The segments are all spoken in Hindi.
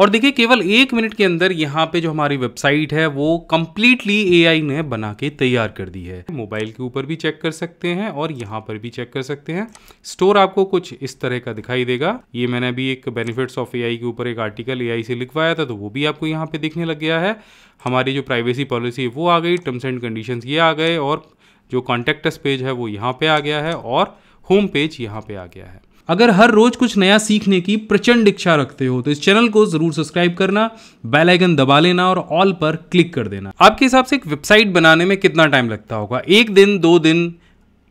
और देखिए केवल एक मिनट के अंदर यहाँ पे जो हमारी वेबसाइट है वो कम्प्लीटली ए ने बना के तैयार कर दी है मोबाइल के ऊपर भी चेक कर सकते हैं और यहाँ पर भी चेक कर सकते हैं स्टोर आपको कुछ इस तरह का दिखाई देगा ये मैंने अभी एक बेनिफिट्स ऑफ ए के ऊपर एक आर्टिकल ए से लिखवाया था तो वो भी आपको यहाँ पे दिखने लग गया है हमारी जो प्राइवेसी पॉलिसी है वो आ गई टर्म्स एंड कंडीशन ये आ गए और जो कॉन्टेक्टस पेज है वो यहाँ पर आ गया है और होम पेज यहाँ पर आ गया है अगर हर रोज कुछ नया सीखने की प्रचंड इच्छा रखते हो तो इस चैनल को जरूर सब्सक्राइब करना बेल आइकन दबा लेना और ऑल पर क्लिक कर देना आपके हिसाब से एक वेबसाइट बनाने में कितना टाइम लगता होगा एक दिन दो दिन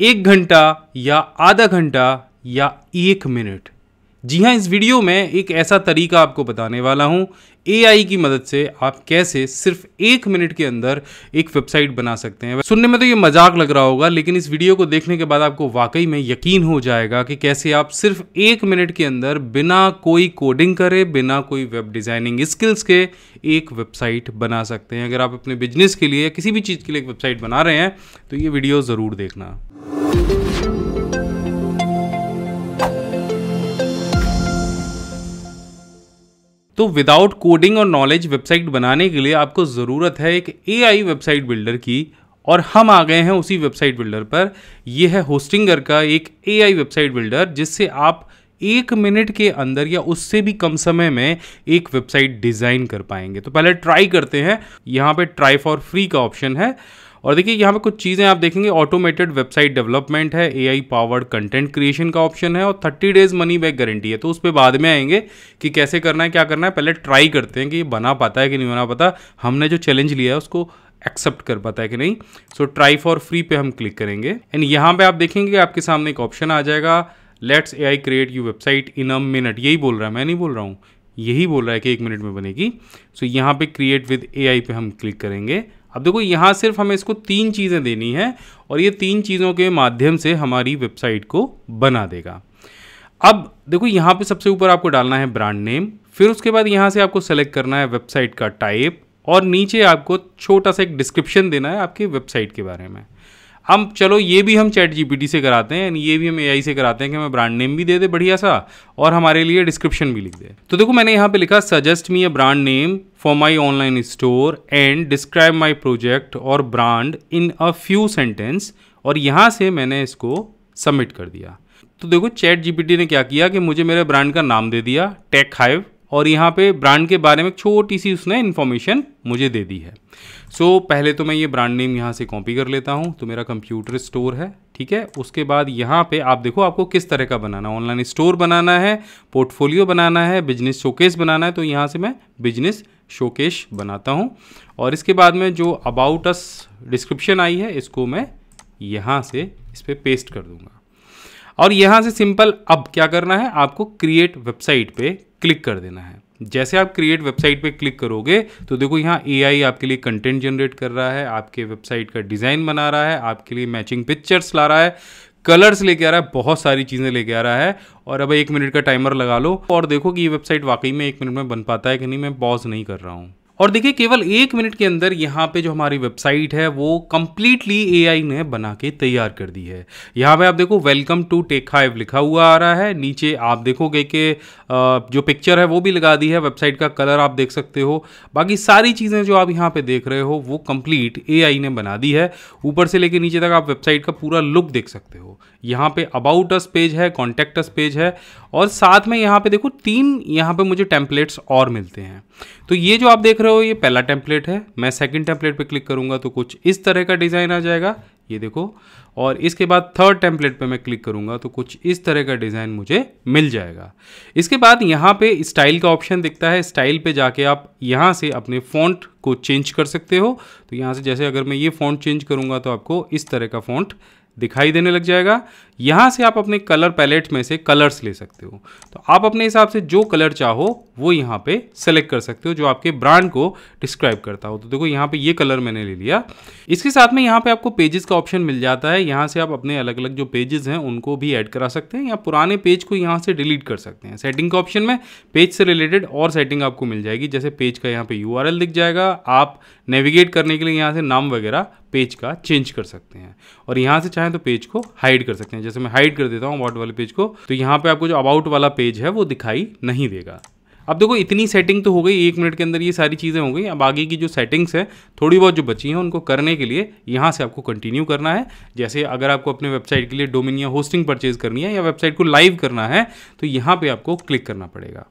एक घंटा या आधा घंटा या एक मिनट जी हाँ इस वीडियो में एक ऐसा तरीका आपको बताने वाला हूँ एआई की मदद से आप कैसे सिर्फ एक मिनट के अंदर एक वेबसाइट बना सकते हैं सुनने में तो ये मजाक लग रहा होगा लेकिन इस वीडियो को देखने के बाद आपको वाकई में यकीन हो जाएगा कि कैसे आप सिर्फ एक मिनट के अंदर बिना कोई कोडिंग करे बिना कोई वेब डिज़ाइनिंग स्किल्स के एक वेबसाइट बना सकते हैं अगर आप अपने बिजनेस के लिए किसी भी चीज़ के लिए एक वेबसाइट बना रहे हैं तो ये वीडियो ज़रूर देखना तो विदाउट कोडिंग और नॉलेज वेबसाइट बनाने के लिए आपको ज़रूरत है एक ए वेबसाइट बिल्डर की और हम आ गए हैं उसी वेबसाइट बिल्डर पर यह है होस्टिंगर का एक ए वेबसाइट बिल्डर जिससे आप एक मिनट के अंदर या उससे भी कम समय में एक वेबसाइट डिज़ाइन कर पाएंगे तो पहले ट्राई करते हैं यहाँ पे ट्राई फॉर फ्री का ऑप्शन है और देखिए यहाँ पे कुछ चीज़ें आप देखेंगे ऑटोमेटेड वेबसाइट डेवलपमेंट है एआई पावर्ड कंटेंट क्रिएशन का ऑप्शन है और thirty days money back guarantee है तो उस पर बाद में आएंगे कि कैसे करना है क्या करना है पहले ट्राई करते हैं कि ये बना पाता है कि नहीं बना पाता हमने जो चैलेंज लिया है उसको एक्सेप्ट कर पाता है कि नहीं सो ट्राई फॉर फ्री पे हम क्लिक करेंगे एंड यहाँ पे आप देखेंगे आपके सामने एक ऑप्शन आ जाएगा let's A I create you website in a minute यही बोल रहा है मैं नहीं बोल रहा हूँ यही बोल रहा है कि एक मिनट में बनेगी सो so, यहाँ पे क्रिएट विद ए आई पे हम क्लिक करेंगे अब देखो यहाँ सिर्फ हमें इसको तीन चीज़ें देनी है और ये तीन चीज़ों के माध्यम से हमारी वेबसाइट को बना देगा अब देखो यहाँ पे सबसे ऊपर आपको डालना है ब्रांड नेम फिर उसके बाद यहाँ से आपको सेलेक्ट करना है वेबसाइट का टाइप और नीचे आपको छोटा सा एक डिस्क्रिप्शन देना है आपकी वेबसाइट के बारे में हम चलो ये भी हम चैट जीपीटी से कराते हैं ये भी हम एआई से कराते हैं कि हमें ब्रांड नेम भी दे दे बढ़िया सा और हमारे लिए डिस्क्रिप्शन भी लिख दे तो देखो मैंने यहाँ पे लिखा suggest me a brand name for my online store and describe my project और brand in a few sentence और यहाँ से मैंने इसको सबमिट कर दिया तो देखो चैट जीपीटी ने क्या किया कि मुझे मेरे ब्रांड का नाम दे दिया टेक हाइव और यहाँ पे ब्रांड के बारे में छोटी सी उसने इन्फॉर्मेशन मुझे दे दी है सो so, पहले तो मैं ये ब्रांड नेम यहाँ से कॉपी कर लेता हूँ तो मेरा कंप्यूटर स्टोर है ठीक है उसके बाद यहाँ पे आप देखो आपको किस तरह का बनाना है ऑनलाइन स्टोर बनाना है पोर्टफोलियो बनाना है बिजनेस शोकेस बनाना है तो यहाँ से मैं बिजनेस शोकेश बनाता हूँ और इसके बाद में जो अबाउट अस डिस्क्रिप्शन आई है इसको मैं यहाँ से इस पर पे पेस्ट कर दूँगा और यहाँ से सिंपल अब क्या करना है आपको क्रिएट वेबसाइट पे क्लिक कर देना है जैसे आप क्रिएट वेबसाइट पे क्लिक करोगे तो देखो यहाँ ए आपके लिए कंटेंट जनरेट कर रहा है आपके वेबसाइट का डिज़ाइन बना रहा है आपके लिए मैचिंग पिक्चर्स ला रहा है कलर्स लेके आ रहा है बहुत सारी चीज़ें लेके आ रहा है और अब एक मिनट का टाइमर लगा लो और देखो कि ये वेबसाइट वाकई में एक मिनट में बन पाता है कि नहीं मैं पॉज नहीं कर रहा हूँ और देखिए केवल एक मिनट के अंदर यहाँ पे जो हमारी वेबसाइट है वो कम्प्लीटली ए ने बना के तैयार कर दी है यहाँ पे आप देखो वेलकम टू टेक हाइव लिखा हुआ आ रहा है नीचे आप देखोगे कि जो पिक्चर है वो भी लगा दी है वेबसाइट का कलर आप देख सकते हो बाकी सारी चीज़ें जो आप यहाँ पे देख रहे हो वो कम्प्लीट ए ने बना दी है ऊपर से लेकर नीचे तक आप वेबसाइट का पूरा लुक देख सकते हो यहाँ पे अबाउट अस पेज है कॉन्टैक्ट अस पेज है और साथ में यहाँ पे देखो तीन यहाँ पे मुझे टेम्पलेट्स और मिलते हैं तो ये जो आप देख रहे हो ये पहला टेम्पलेट है मैं सेकंड टेम्पलेट पे क्लिक करूँगा तो कुछ इस तरह का डिज़ाइन आ जाएगा ये देखो और इसके बाद थर्ड टेम्पलेट पे मैं क्लिक करूँगा तो कुछ इस तरह का डिज़ाइन मुझे मिल जाएगा इसके बाद यहाँ पे स्टाइल का ऑप्शन दिखता है स्टाइल पे जाके आप यहाँ से अपने फॉन्ट को चेंज कर सकते हो तो यहाँ से जैसे अगर मैं ये फॉन्ट चेंज करूँगा तो आपको इस तरह का फॉन्ट दिखाई देने लग जाएगा यहाँ से आप अपने कलर पैलेट में से कलर्स ले सकते हो तो आप अपने हिसाब से जो कलर चाहो वो यहाँ पे सेलेक्ट कर सकते हो जो आपके ब्रांड को डिस्क्राइब करता हो तो देखो यहाँ पे ये कलर मैंने ले लिया इसके साथ में यहाँ पे आपको पेजेस का ऑप्शन मिल जाता है यहाँ से आप अपने अलग अलग जो पेजेस हैं उनको भी ऐड करा सकते हैं या पुराने पेज को यहाँ से डिलीट कर सकते हैं सेटिंग के ऑप्शन में पेज से रिलेटेड और सेटिंग आपको मिल जाएगी जैसे पेज का यहाँ पर यू दिख जाएगा आप नेविगेट करने के लिए यहाँ से नाम वगैरह पेज का चेंज कर सकते हैं और यहाँ से चाहें तो पेज को हाइड कर सकते हैं जैसे मैं हाइड कर देता हूँ अबाउट वाले पेज को तो यहाँ पे आपको जो अबाउट वाला पेज है वो दिखाई नहीं देगा अब देखो इतनी सेटिंग तो हो गई एक मिनट के अंदर ये सारी चीज़ें हो गई अब आगे की जो सेटिंग्स है थोड़ी बहुत जो बची हैं उनको करने के लिए यहाँ से आपको कंटिन्यू करना है जैसे अगर आपको अपने वेबसाइट के लिए डोमिन या होस्टिंग परचेज करनी है या वेबसाइट को लाइव करना है तो यहाँ पर आपको क्लिक करना पड़ेगा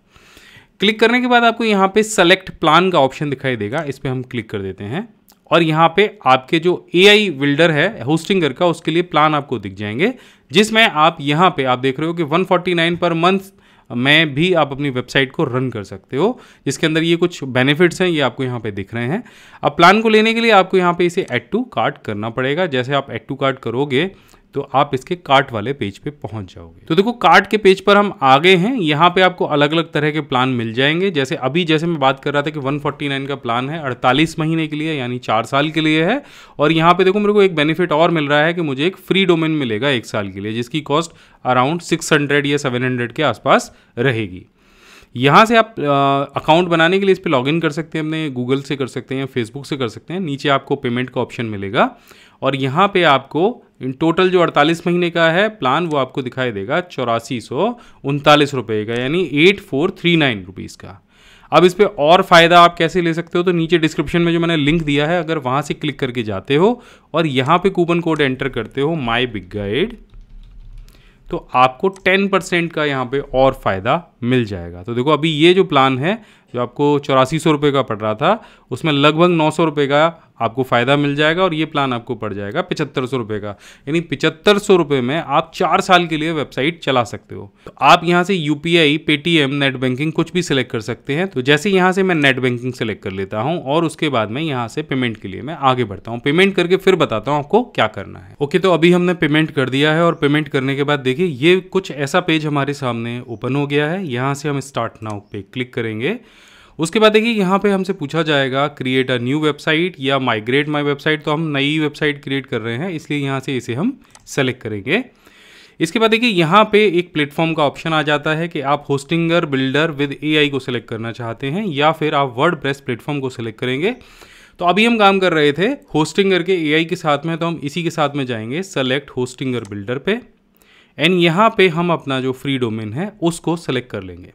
क्लिक करने के बाद आपको यहाँ पे सेलेक्ट प्लान का ऑप्शन दिखाई देगा इस पर हम क्लिक कर देते हैं और यहाँ पे आपके जो ए आई बिल्डर है होस्टिंगर का उसके लिए प्लान आपको दिख जाएंगे जिसमें आप यहाँ पे आप देख रहे हो कि 149 पर मंथ में भी आप अपनी वेबसाइट को रन कर सकते हो जिसके अंदर ये कुछ बेनिफिट्स हैं ये आपको यहाँ पे दिख रहे हैं अब प्लान को लेने के लिए आपको यहाँ पे इसे एड टू कार्ड करना पड़ेगा जैसे आप एड टू कार्ड करोगे तो आप इसके कार्ट वाले पेज पे पहुंच जाओगे तो देखो कार्ट के पेज पर हम आगे हैं यहाँ पे आपको अलग अलग तरह के प्लान मिल जाएंगे जैसे अभी जैसे मैं बात कर रहा था कि 149 का प्लान है 48 महीने के लिए यानी चार साल के लिए है और यहाँ पे देखो मेरे को एक बेनिफिट और मिल रहा है कि मुझे एक फ्री डोमेन मिलेगा एक साल के लिए जिसकी कॉस्ट अराउंड सिक्स या सेवन के आसपास रहेगी यहाँ से आप अकाउंट बनाने के लिए इस पर लॉग कर सकते हैं अपने गूगल से कर सकते हैं फेसबुक से कर सकते हैं नीचे आपको पेमेंट का ऑप्शन मिलेगा और यहाँ पे आपको इन टोटल जो 48 महीने का है प्लान वो आपको दिखाई देगा चौरासी सौ उनतालीस रुपये का यानी eight four three nine rupees का अब इस पर और फ़ायदा आप कैसे ले सकते हो तो नीचे डिस्क्रिप्शन में जो मैंने लिंक दिया है अगर वहाँ से क्लिक करके जाते हो और यहाँ पे कूपन कोड एंटर करते हो माई बिग गाइड तो आपको 10 परसेंट का यहाँ पे और फ़ायदा मिल जाएगा तो देखो अभी ये जो प्लान है जो आपको चौरासी सौ रुपये का पड़ रहा था उसमें लगभग नौ सौ रुपये का आपको फ़ायदा मिल जाएगा और ये प्लान आपको पड़ जाएगा पिछहत्तर सौ रुपये का यानी पिछहत्तर सौ रुपये में आप चार साल के लिए वेबसाइट चला सकते हो तो आप यहाँ से यू पेटीएम नेट बैंकिंग कुछ भी सिलेक्ट कर सकते हैं तो जैसे यहाँ से मैं नेट बैंकिंग सेलेक्ट कर लेता हूँ और उसके बाद में यहाँ से पेमेंट के लिए मैं आगे बढ़ता हूँ पेमेंट करके फिर बताता हूँ आपको क्या करना है ओके तो अभी हमने पेमेंट कर दिया है और पेमेंट करने के बाद देखिए ये कुछ ऐसा पेज हमारे सामने ओपन हो गया है यहाँ से हम स्टार्ट नाउ पे क्लिक करेंगे उसके बाद देखिए यहाँ पे हमसे पूछा जाएगा क्रिएट अ न्यू वेबसाइट या माइग्रेट माई वेबसाइट तो हम नई वेबसाइट क्रिएट कर रहे हैं इसलिए यहाँ से इसे हम सेलेक्ट करेंगे इसके बाद देखिए यहाँ पे एक प्लेटफॉर्म का ऑप्शन आ जाता है कि आप होस्टिंगर बिल्डर विद एआई को सिलेक्ट करना चाहते हैं या फिर आप वर्ड प्रेस प्लेटफॉर्म को सिलेक्ट करेंगे तो अभी हम काम कर रहे थे होस्टिंगर के एआई के साथ में तो हम इसी के साथ में जाएंगे सेलेक्ट होस्टिंगर बिल्डर पे एंड यहाँ पे हम अपना जो फ्री डोमेन है उसको सेलेक्ट कर लेंगे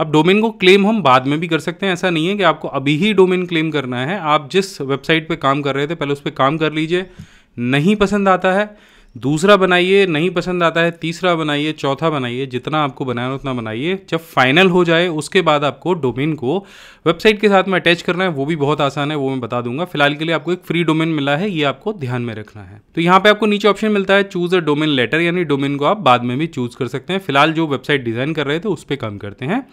अब डोमेन को क्लेम हम बाद में भी कर सकते हैं ऐसा नहीं है कि आपको अभी ही डोमेन क्लेम करना है आप जिस वेबसाइट पे काम कर रहे थे पहले उस पर काम कर लीजिए नहीं पसंद आता है दूसरा बनाइए नहीं पसंद आता है तीसरा बनाइए चौथा बनाइए जितना आपको बनाना उतना बनाइए जब फाइनल हो जाए उसके बाद आपको डोमेन को वेबसाइट के साथ में अटैच करना है वो भी बहुत आसान है वो मैं बता दूंगा फिलहाल के लिए आपको एक फ्री डोमेन मिला है ये आपको ध्यान में रखना है तो यहाँ पे आपको नीचे ऑप्शन मिलता है चूज अ डोमेन लेटर यानी डोमेन को आप बाद में भी चूज कर सकते हैं फिलहाल जो वेबसाइट डिजाइन कर रहे थे उस पर काम करते हैं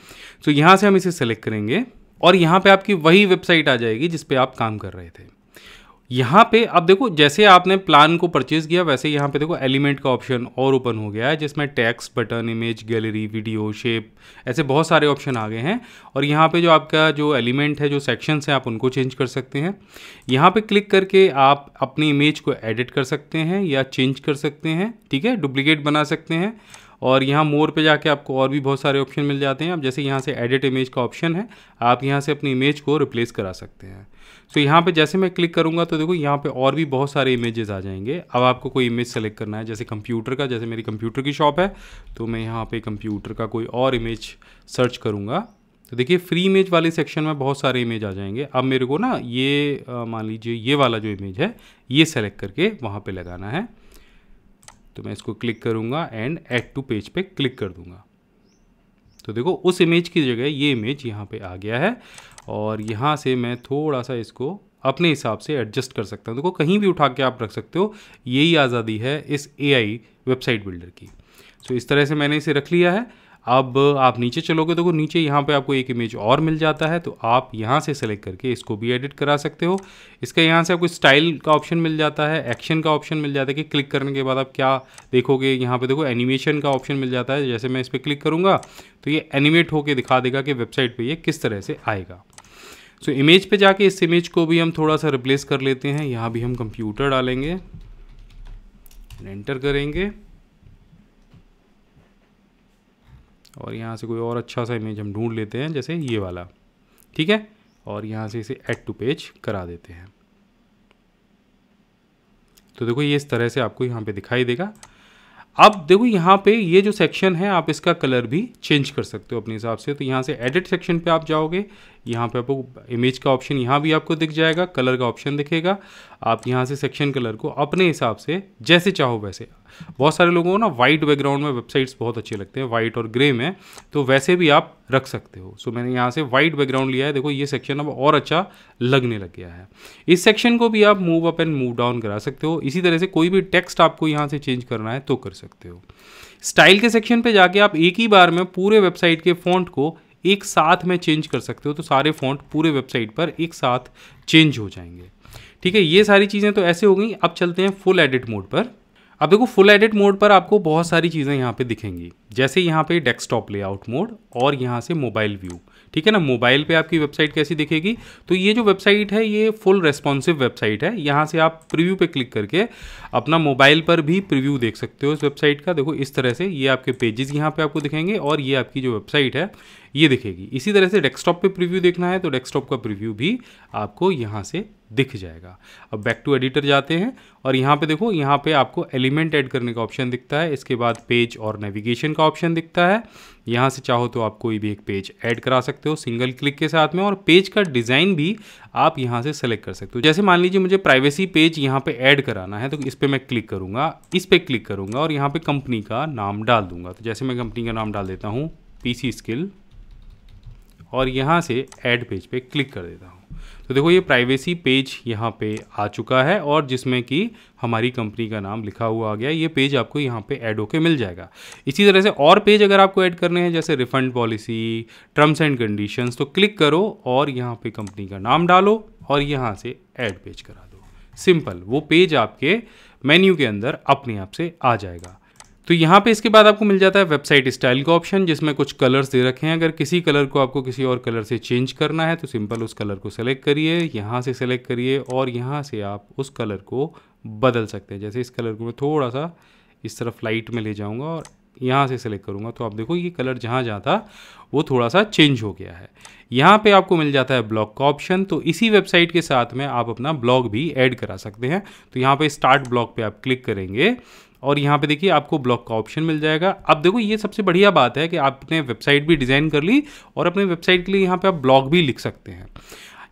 तो यहाँ से हम इसे सेलेक्ट करेंगे और यहाँ पर आपकी वही वेबसाइट आ जाएगी जिसपे आप काम कर रहे थे यहाँ पे अब देखो जैसे आपने प्लान को परचेज़ किया वैसे यहाँ पे देखो एलिमेंट का ऑप्शन और ओपन हो गया है जिसमें text button image gallery video shape ऐसे बहुत सारे ऑप्शन आ गए हैं और यहाँ पे जो आपका जो एलिमेंट है जो सेक्शन हैं आप उनको चेंज कर सकते हैं यहाँ पे क्लिक करके आप अपनी इमेज को एडिट कर सकते हैं या चेंज कर सकते हैं ठीक है डुप्लीकेट बना सकते हैं और यहाँ मोर पे जाके आपको और भी बहुत सारे ऑप्शन मिल जाते हैं आप जैसे यहाँ से एडिट इमेज का ऑप्शन है आप यहाँ से अपनी इमेज को रिप्लेस करा सकते हैं सो यहाँ पे जैसे मैं क्लिक करूँगा तो देखो यहाँ पे और भी बहुत सारे इमेजेस आ जाएंगे अब आपको कोई इमेज सेलेक्ट करना है जैसे कंप्यूटर का जैसे मेरी कंप्यूटर की शॉप है तो मैं यहाँ पर कंप्यूटर का कोई और इमेज सर्च करूँगा तो देखिए फ्री इमेज वाले सेक्शन में बहुत सारे इमेज आ जाएंगे अब मेरे को ना ये मान लीजिए ये वाला जो इमेज है ये सेलेक्ट करके वहाँ पर लगाना है तो मैं इसको क्लिक करूँगा एंड एड टू पेज पे क्लिक कर दूँगा तो देखो उस इमेज की जगह ये इमेज यहाँ पे आ गया है और यहाँ से मैं थोड़ा सा इसको अपने हिसाब से एडजस्ट कर सकता हूँ देखो कहीं भी उठा के आप रख सकते हो यही आज़ादी है इस एआई वेबसाइट बिल्डर की सो तो इस तरह से मैंने इसे रख लिया है अब आप नीचे चलोगे तो नीचे यहाँ पे आपको एक इमेज और मिल जाता है तो आप यहाँ से सेलेक्ट करके इसको भी एडिट करा सकते हो इसका यहाँ से आपको स्टाइल का ऑप्शन मिल जाता है एक्शन का ऑप्शन मिल जाता है कि क्लिक करने के बाद आप क्या देखोगे यहाँ पे देखो एनिमेशन का ऑप्शन मिल जाता है जैसे मैं इस पर क्लिक करूँगा तो ये एनिमेट होकर दिखा देगा कि वेबसाइट पर ये किस तरह से आएगा सो so, इमेज पर जाके इस इमेज को भी हम थोड़ा सा रिप्लेस कर लेते हैं यहाँ भी हम कंप्यूटर डालेंगे एंटर करेंगे और यहाँ से कोई और अच्छा सा इमेज हम ढूंढ लेते हैं जैसे ये वाला ठीक है और यहाँ से इसे एड टू पेज करा देते हैं तो देखो ये इस तरह से आपको यहाँ पे दिखाई देगा अब देखो यहाँ पे ये जो सेक्शन है आप इसका कलर भी चेंज कर सकते हो अपने हिसाब से तो यहाँ से एडिट सेक्शन पे आप जाओगे यहाँ पे आपको इमेज का ऑप्शन यहाँ भी आपको दिख जाएगा कलर का ऑप्शन दिखेगा आप यहाँ से सेक्शन कलर को अपने हिसाब से जैसे चाहो वैसे बहुत सारे लोगों को ना वाइट बैकग्राउंड में वेबसाइट्स बहुत अच्छे लगते हैं वाइट और ग्रे में तो वैसे भी आप रख सकते हो सो so, मैंने यहाँ से वाइट बैकग्राउंड लिया है देखो ये सेक्शन अब और अच्छा लगने लग गया है इस सेक्शन को भी आप move up and move down करा सकते हो इसी तरह से कोई भी टेक्स्ट आपको यहाँ से चेंज करना है तो कर सकते हो स्टाइल के सेक्शन पे जाके आप एक ही बार में पूरे वेबसाइट के फॉन्ट को एक साथ में चेंज कर सकते हो तो सारे फॉन्ट पूरे वेबसाइट पर एक साथ चेंज हो जाएंगे ठीक है ये सारी चीज़ें तो ऐसे हो गई अब चलते हैं फुल एडिट मोड पर अब देखो फुल एडिट मोड पर आपको बहुत सारी चीज़ें यहाँ पे दिखेंगी जैसे यहाँ पे डेस्कटॉप लेआउट मोड और यहाँ से मोबाइल व्यू ठीक है ना मोबाइल पे आपकी वेबसाइट कैसी दिखेगी तो ये जो वेबसाइट है ये फुल रेस्पॉन्सिव वेबसाइट है यहाँ से आप प्रीव्यू पे क्लिक करके अपना मोबाइल पर भी प्रीव्यू देख सकते हो इस वेबसाइट का देखो इस तरह से ये आपके पेजेस यहाँ पे आपको दिखेंगे और ये आपकी जो वेबसाइट है ये दिखेगी इसी तरह से डेस्कटॉप पे प्रीव्यू देखना है तो डेस्कटॉप का प्रीव्यू भी आपको यहाँ से दिख जाएगा अब बैक टू एडिटर जाते हैं और यहाँ पे देखो यहाँ पे आपको एलिमेंट ऐड करने का ऑप्शन दिखता है इसके बाद पेज और नेविगेशन का ऑप्शन दिखता है यहाँ से चाहो तो आप कोई भी एक पेज ऐड करा सकते हो सिंगल क्लिक के साथ में और पेज का डिज़ाइन भी आप यहाँ से सेलेक्ट कर सकते हो जैसे मान लीजिए मुझे प्राइवेसी पेज यहाँ पे ऐड कराना है तो इस पर मैं क्लिक करूँगा इस पर क्लिक करूँगा और यहाँ पर कंपनी का नाम डाल दूँगा तो जैसे मैं कंपनी का नाम डाल देता हूँ पी स्किल और यहाँ से एड पेज पर क्लिक कर देता हूँ तो देखो ये प्राइवेसी पेज यहाँ पे आ चुका है और जिसमें कि हमारी कंपनी का नाम लिखा हुआ आ गया ये पेज आपको यहाँ पे ऐड होके मिल जाएगा इसी तरह से और पेज अगर आपको ऐड करने हैं जैसे refund policy terms and conditions तो क्लिक करो और यहाँ पे कंपनी का नाम डालो और यहाँ से ऐड पेज करा दो सिंपल वो पेज आपके मेन्यू के अंदर अपने आप से आ जाएगा तो यहाँ पे इसके बाद आपको मिल जाता है वेबसाइट स्टाइल का ऑप्शन जिसमें कुछ कलर्स दे रखे हैं अगर किसी कलर को आपको किसी और कलर से चेंज करना है तो सिंपल उस कलर को सेलेक्ट करिए यहाँ से सेलेक्ट करिए और यहाँ से आप उस कलर को बदल सकते हैं जैसे इस कलर को मैं थोड़ा सा इस तरफ लाइट में ले जाऊँगा और यहाँ से सेलेक्ट करूँगा तो आप देखो ये कलर जहाँ जहाँ था वो थोड़ा सा चेंज हो गया है यहाँ पे आपको मिल जाता है ब्लॉग का ऑप्शन तो इसी वेबसाइट के साथ में आप अपना ब्लॉग भी ऐड करा सकते हैं तो यहाँ पे स्टार्ट ब्लॉग पे आप क्लिक करेंगे और यहाँ पे देखिए आपको ब्लॉक का ऑप्शन मिल जाएगा अब देखो ये सबसे बढ़िया बात है कि आपने वेबसाइट भी डिज़ाइन कर ली और अपने वेबसाइट के लिए यहाँ पे आप ब्लॉग भी लिख सकते हैं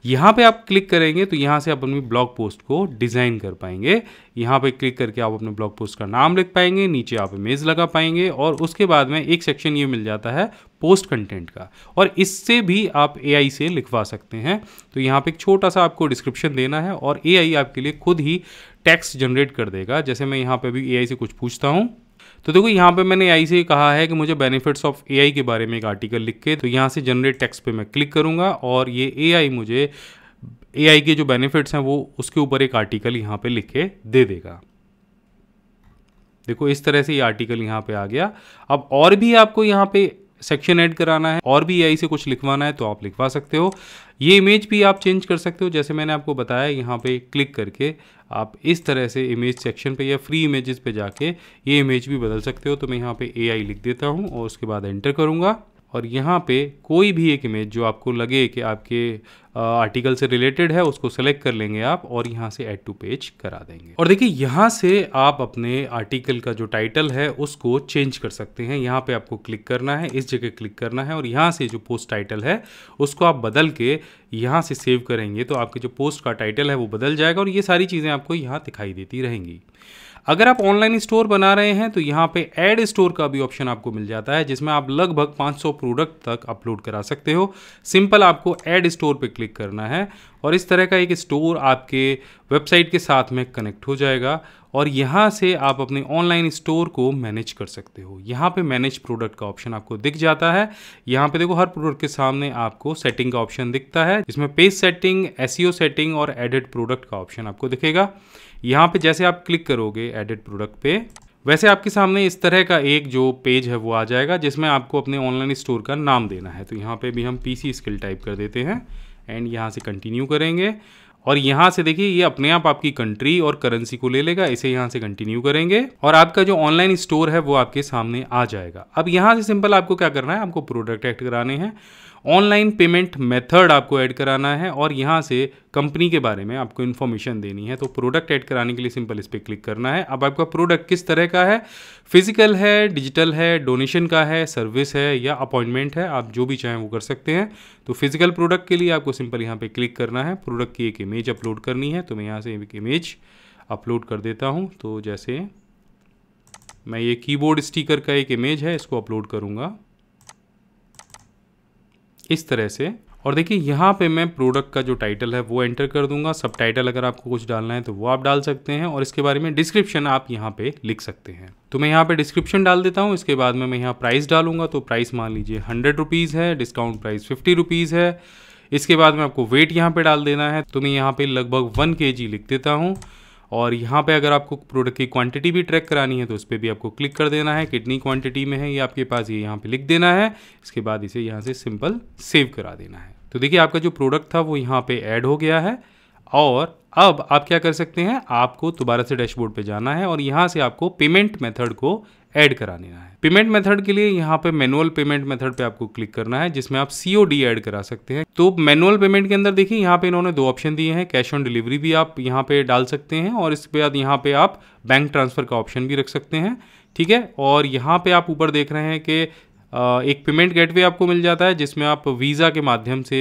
यहाँ पे आप क्लिक करेंगे तो यहाँ से आप अपनी ब्लॉग पोस्ट को डिज़ाइन कर पाएंगे यहाँ पे क्लिक करके आप अपने ब्लॉग पोस्ट का नाम लिख पाएंगे नीचे आप इमेज लगा पाएंगे और उसके बाद में एक सेक्शन ये मिल जाता है पोस्ट कंटेंट का और इससे भी आप ए से लिखवा सकते हैं तो यहाँ पर एक छोटा सा आपको डिस्क्रिप्शन देना है और ए आपके लिए खुद ही टैक्स जनरेट कर देगा जैसे मैं यहाँ पर भी ए से कुछ पूछता हूँ तो देखो यहाँ पे मैंने आई से कहा है कि मुझे बेनिफिट्स ऑफ एआई के बारे में एक आर्टिकल लिख के तो यहाँ से जनरेट टेक्स्ट पे मैं क्लिक करूँगा और ये एआई मुझे एआई के जो बेनिफिट्स हैं वो उसके ऊपर एक आर्टिकल यहाँ पे लिख के दे देगा देखो इस तरह से ये आर्टिकल यहाँ पे आ गया अब और भी आपको यहाँ पे सेक्शन ऐड कराना है और भी ए से कुछ लिखवाना है तो आप लिखवा सकते हो ये इमेज भी आप चेंज कर सकते हो जैसे मैंने आपको बताया यहाँ पे क्लिक करके आप इस तरह से इमेज सेक्शन पे या फ्री इमेजेस पे जाके ये इमेज भी बदल सकते हो तो मैं यहाँ पे ए लिख देता हूँ और उसके बाद एंटर करूँगा और यहाँ पे कोई भी एक इमेज जो आपको लगे कि आपके आर्टिकल से रिलेटेड है उसको सेलेक्ट कर लेंगे आप और यहाँ से एड टू पेज करा देंगे और देखिए यहाँ से आप अपने आर्टिकल का जो टाइटल है उसको चेंज कर सकते हैं यहाँ पे आपको क्लिक करना है इस जगह क्लिक करना है और यहाँ से जो पोस्ट टाइटल है उसको आप बदल के यहाँ से सेव करेंगे तो आपके जो पोस्ट का टाइटल है वो बदल जाएगा और ये सारी चीज़ें आपको यहाँ दिखाई देती रहेंगी अगर आप ऑनलाइन स्टोर बना रहे हैं तो यहाँ पे एड स्टोर का भी ऑप्शन आपको मिल जाता है जिसमें आप लगभग 500 प्रोडक्ट तक अपलोड करा सकते हो सिंपल आपको एड स्टोर पे क्लिक करना है और इस तरह का एक स्टोर आपके वेबसाइट के साथ में कनेक्ट हो जाएगा और यहाँ से आप अपने ऑनलाइन स्टोर को मैनेज कर सकते हो यहाँ पे मैनेज प्रोडक्ट का ऑप्शन आपको दिख जाता है यहाँ पे देखो हर प्रोडक्ट के सामने आपको सेटिंग का ऑप्शन दिखता है जिसमें पेज सेटिंग एस e सेटिंग और एडिट प्रोडक्ट का ऑप्शन आपको दिखेगा यहाँ पे जैसे आप क्लिक करोगे एडिट प्रोडक्ट पे वैसे आपके सामने इस तरह का एक जो पेज है वो आ जाएगा जिसमें आपको अपने ऑनलाइन स्टोर का नाम देना है तो यहाँ पे भी हम पीसी स्किल टाइप कर देते हैं एंड यहाँ से कंटिन्यू करेंगे और यहाँ से देखिए ये अपने आप आपकी कंट्री और करेंसी को ले लेगा इसे यहाँ से कंटिन्यू करेंगे और आपका जो ऑनलाइन स्टोर है वो आपके सामने आ जाएगा अब यहाँ से सिंपल आपको क्या करना है आपको प्रोडक्ट एक्ट कराने हैं ऑनलाइन पेमेंट मेथड आपको ऐड कराना है और यहाँ से कंपनी के बारे में आपको इन्फॉर्मेशन देनी है तो प्रोडक्ट ऐड कराने के लिए सिंपल इस पर क्लिक करना है अब आपका प्रोडक्ट किस तरह का है फिजिकल है डिजिटल है डोनेशन का है सर्विस है या अपॉइंटमेंट है आप जो भी चाहें वो कर सकते हैं तो फिजिकल प्रोडक्ट के लिए आपको सिंपल यहाँ पर क्लिक करना है प्रोडक्ट की एक इमेज अपलोड करनी है तो मैं यहाँ से एक इमेज अपलोड कर देता हूँ तो जैसे मैं ये कीबोर्ड स्टिकर का एक इमेज है इसको अपलोड करूँगा इस तरह से और देखिए यहाँ पे मैं प्रोडक्ट का जो टाइटल है वो एंटर कर दूंगा सब टाइटल अगर आपको कुछ डालना है तो वो आप डाल सकते हैं और इसके बारे में डिस्क्रिप्शन आप यहाँ पे लिख सकते हैं तो मैं यहाँ पे डिस्क्रिप्शन डाल देता हूँ इसके बाद में मैं यहाँ प्राइस डालूंगा तो प्राइस मान लीजिए हंड्रेड रुपीज़ है डिस्काउंट प्राइस फिफ्टी रुपीज़ है इसके बाद में आपको वेट यहाँ पे डाल देना है तो मैं यहाँ पे लगभग वन के लिख देता हूँ और यहाँ पे अगर आपको प्रोडक्ट की क्वांटिटी भी ट्रैक करानी है तो उस पर भी आपको क्लिक कर देना है कितनी क्वांटिटी में है ये आपके पास ये यहाँ पे लिख देना है इसके बाद इसे यहाँ से सिंपल सेव करा देना है तो देखिए आपका जो प्रोडक्ट था वो यहाँ पे ऐड हो गया है और अब आप क्या कर सकते हैं आपको दोबारा से डैशबोर्ड पे जाना है और यहाँ से आपको पेमेंट मेथड को ऐड करा लेना है पेमेंट मेथड के लिए यहाँ पे मैनुअल पेमेंट मेथड पे आपको क्लिक करना है जिसमें आप सी डी ऐड करा सकते हैं तो मैनुअल पेमेंट के अंदर देखिए यहाँ पे इन्होंने दो ऑप्शन दिए हैं कैश ऑन डिलीवरी भी आप यहाँ पे डाल सकते हैं और इसके बाद यहाँ पे आप बैंक ट्रांसफर का ऑप्शन भी रख सकते हैं ठीक है और यहाँ पे आप ऊपर देख रहे हैं कि एक पेमेंट गेटवे आपको मिल जाता है जिसमें आप वीज़ा के माध्यम से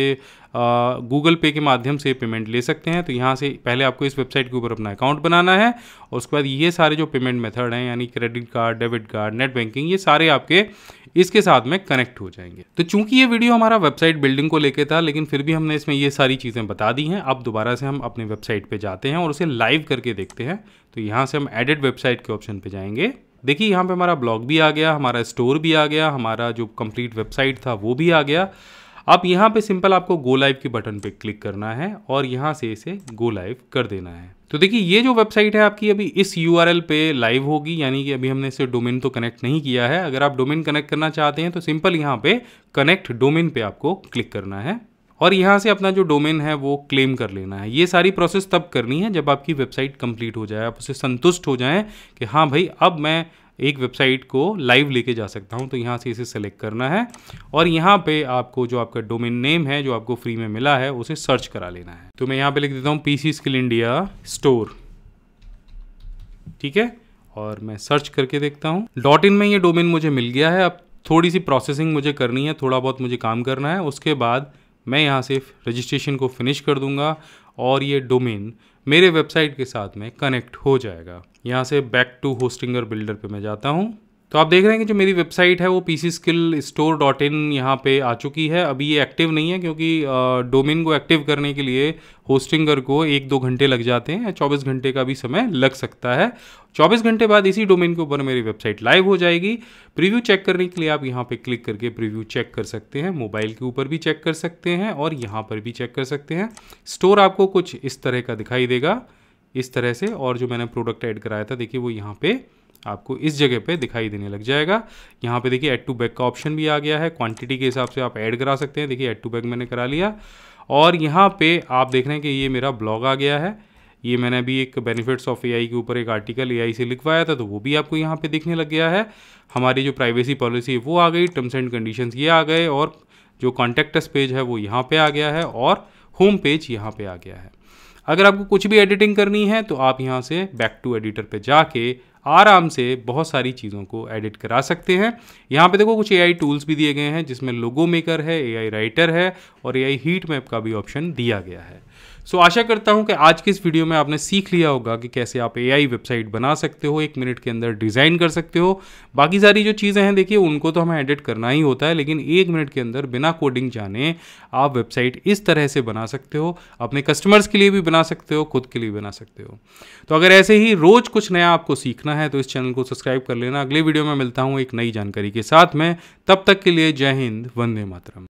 गूगल पे के माध्यम से पेमेंट ले सकते हैं तो यहाँ से पहले आपको इस वेबसाइट के ऊपर अपना अकाउंट बनाना है और उसके बाद ये सारे जो पेमेंट मेथड हैं यानी credit card debit card net banking ये सारे आपके इसके साथ में कनेक्ट हो जाएंगे तो चूंकि ये वीडियो हमारा वेबसाइट बिल्डिंग को लेके था लेकिन फिर भी हमने इसमें ये सारी चीज़ें बता दी हैं अब दोबारा से हम अपने वेबसाइट पर जाते हैं और उसे लाइव करके देखते हैं तो यहाँ से हम एडिट वेबसाइट के ऑप्शन पर जाएंगे देखिए यहाँ पे हमारा ब्लॉग भी आ गया हमारा स्टोर भी आ गया हमारा जो कंप्लीट वेबसाइट था वो भी आ गया अब यहाँ पे सिंपल आपको गो लाइव के बटन पे क्लिक करना है और यहाँ से इसे गो लाइव कर देना है तो देखिए ये जो वेबसाइट है आपकी अभी इस यू पे लाइव होगी यानी कि अभी हमने इसे डोमेन तो कनेक्ट नहीं किया है अगर आप डोमेन कनेक्ट करना चाहते हैं तो सिंपल यहाँ पे कनेक्ट डोमेन पे आपको क्लिक करना है और यहाँ से अपना जो डोमेन है वो क्लेम कर लेना है ये सारी प्रोसेस तब करनी है जब आपकी वेबसाइट कंप्लीट हो जाए आप उसे संतुष्ट हो जाएं कि हाँ भाई अब मैं एक वेबसाइट को लाइव लेके जा सकता हूँ तो यहाँ से इसे सेलेक्ट करना है और यहाँ पे आपको जो आपका डोमेन नेम है जो आपको फ्री में मिला है उसे सर्च करा लेना है तो मैं यहाँ पे लिख देता हूँ P C skill India store ठीक है और मैं सर्च करके देखता हूँ डॉट इन में ये डोमेन मुझे मिल गया है अब थोड़ी सी प्रोसेसिंग मुझे करनी है थोड़ा बहुत मुझे काम करना है उसके बाद मैं यहाँ से रजिस्ट्रेशन को फिनिश कर दूँगा और ये डोमेन मेरे वेबसाइट के साथ में कनेक्ट हो जाएगा यहाँ से बैक टू होस्टिंगर बिल्डर पे मैं जाता हूँ तो आप देख रहे हैं कि जो मेरी वेबसाइट है वो P C skill store dot in यहाँ पर आ चुकी है अभी ये एक्टिव नहीं है क्योंकि डोमेन को एक्टिव करने के लिए होस्टिंगर को एक दो घंटे लग जाते हैं चौबीस घंटे का भी समय लग सकता है चौबीस घंटे बाद इसी डोमेन के ऊपर मेरी वेबसाइट लाइव हो जाएगी प्रीव्यू चेक करने के लिए आप यहाँ पर क्लिक करके प्रीव्यू चेक कर सकते हैं मोबाइल के ऊपर भी चेक कर सकते हैं और यहाँ पर भी चेक कर सकते हैं स्टोर आपको कुछ इस तरह का दिखाई देगा इस तरह से और जो मैंने प्रोडक्ट ऐड कराया था देखिए वो यहाँ पर आपको इस जगह पे दिखाई देने लग जाएगा यहाँ पे देखिए एड टू बैग का ऑप्शन भी आ गया है क्वांटिटी के हिसाब से आप ऐड करा सकते हैं देखिए एड टू बैग मैंने करा लिया और यहाँ पे आप देख रहे हैं कि ये मेरा ब्लॉग आ गया है ये मैंने अभी एक बेनिफिट्स ऑफ एआई के ऊपर एक आर्टिकल एआई से लिखवाया था तो वो भी आपको यहाँ पे दिखने लग गया है हमारी जो प्राइवेसी पॉलिसी है वो आ गई टर्म्स एंड कंडीशंस ये आ गए और जो कॉन्टेक्टस पेज है वो यहाँ पे आ गया है और होम पेज यहाँ पे आ गया है अगर आपको कुछ भी एडिटिंग करनी है तो आप यहाँ से बैक टू एडिटर पर जाके आराम से बहुत सारी चीज़ों को एडिट करा सकते हैं यहाँ पे देखो कुछ एआई टूल्स भी दिए गए हैं जिसमें लोगो मेकर है एआई राइटर है और एआई हीट मैप का भी ऑप्शन दिया गया है सो so, आशा करता हूँ कि आज की इस वीडियो में आपने सीख लिया होगा कि कैसे आप एआई वेबसाइट बना सकते हो एक मिनट के अंदर डिज़ाइन कर सकते हो बाकी सारी जो चीज़ें हैं देखिए उनको तो हमें एडिट करना ही होता है लेकिन एक मिनट के अंदर बिना कोडिंग जाने आप वेबसाइट इस तरह से बना सकते हो अपने कस्टमर्स के लिए भी बना सकते हो खुद के लिए बना सकते हो तो अगर ऐसे ही रोज़ कुछ नया आपको सीखना है तो इस चैनल को सब्सक्राइब कर लेना अगले वीडियो में मिलता हूँ एक नई जानकारी के साथ में तब तक के लिए जय हिंद वंदे मातरम